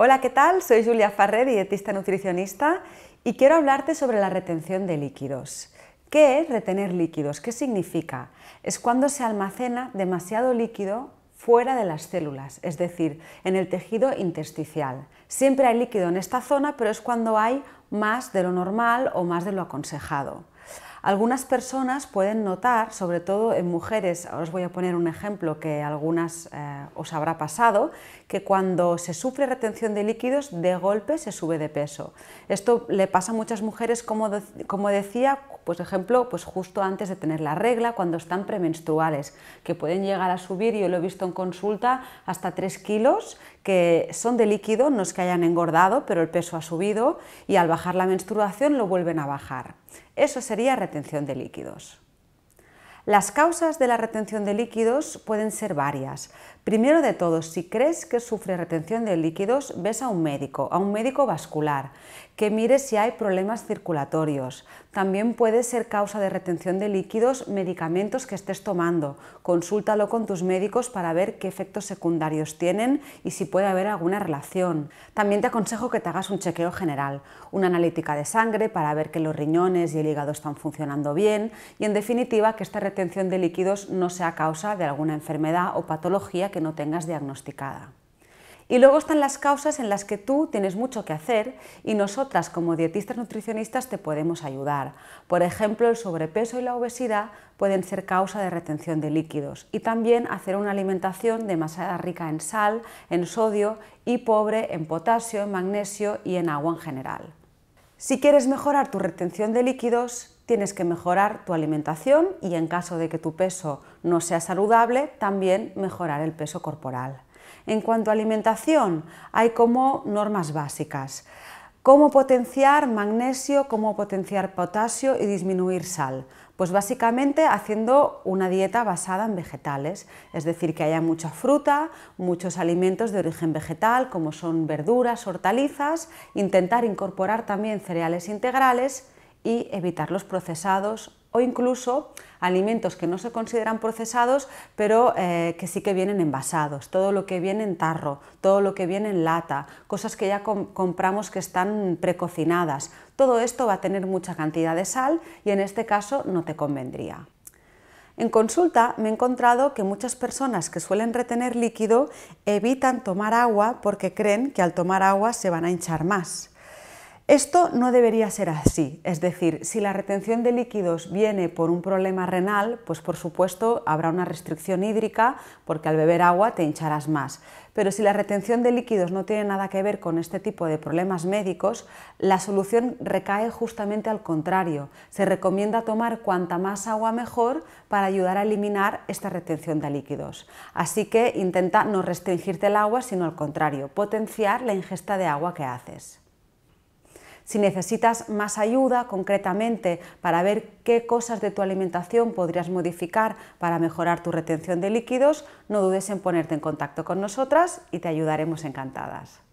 Hola, ¿qué tal? Soy Julia Farré, dietista nutricionista, y quiero hablarte sobre la retención de líquidos. ¿Qué es retener líquidos? ¿Qué significa? Es cuando se almacena demasiado líquido fuera de las células, es decir, en el tejido intersticial. Siempre hay líquido en esta zona, pero es cuando hay más de lo normal o más de lo aconsejado. Algunas personas pueden notar, sobre todo en mujeres, os voy a poner un ejemplo que algunas eh, os habrá pasado, que cuando se sufre retención de líquidos, de golpe se sube de peso. Esto le pasa a muchas mujeres, como, decía, por pues, ejemplo, pues justo antes de tener la regla, cuando están premenstruales, que pueden llegar a subir, yo lo he visto en consulta, hasta 3 kilos, que son de líquido, no es que hayan engordado, pero el peso ha subido y al bajar la menstruación lo vuelven a bajar. Eso sería retención de líquidos. Las causas de la retención de líquidos pueden ser varias. Primero de todo, si crees que sufre retención de líquidos, ves a un médico, a un médico vascular, que mire si hay problemas circulatorios. También puede ser causa de retención de líquidos medicamentos que estés tomando. Consúltalo con tus médicos para ver qué efectos secundarios tienen y si puede haber alguna relación. También te aconsejo que te hagas un chequeo general, una analítica de sangre para ver que los riñones y el hígado están funcionando bien y en definitiva que esta retención retención de líquidos no sea causa de alguna enfermedad o patología que no tengas diagnosticada. Y luego están las causas en las que tú tienes mucho que hacer y nosotras como dietistas nutricionistas te podemos ayudar. Por ejemplo, el sobrepeso y la obesidad pueden ser causa de retención de líquidos y también hacer una alimentación demasiado rica en sal, en sodio y pobre en potasio, en magnesio y en agua en general. Si quieres mejorar tu retención de líquidos, tienes que mejorar tu alimentación y en caso de que tu peso no sea saludable, también mejorar el peso corporal. En cuanto a alimentación, hay como normas básicas. ¿Cómo potenciar magnesio? ¿Cómo potenciar potasio y disminuir sal? Pues básicamente haciendo una dieta basada en vegetales, es decir, que haya mucha fruta, muchos alimentos de origen vegetal, como son verduras, hortalizas, intentar incorporar también cereales integrales y evitar los procesados o incluso alimentos que no se consideran procesados, pero eh, que sí que vienen envasados, todo lo que viene en tarro, todo lo que viene en lata, cosas que ya compramos que están precocinadas. Todo esto va a tener mucha cantidad de sal y en este caso no te convendría. En consulta me he encontrado que muchas personas que suelen retener líquido evitan tomar agua porque creen que al tomar agua se van a hinchar más. Esto no debería ser así, es decir, si la retención de líquidos viene por un problema renal, pues por supuesto habrá una restricción hídrica porque al beber agua te hincharás más. Pero si la retención de líquidos no tiene nada que ver con este tipo de problemas médicos, la solución recae justamente al contrario. Se recomienda tomar cuanta más agua mejor para ayudar a eliminar esta retención de líquidos. Así que intenta no restringirte el agua, sino al contrario, potenciar la ingesta de agua que haces. Si necesitas más ayuda concretamente para ver qué cosas de tu alimentación podrías modificar para mejorar tu retención de líquidos, no dudes en ponerte en contacto con nosotras y te ayudaremos encantadas.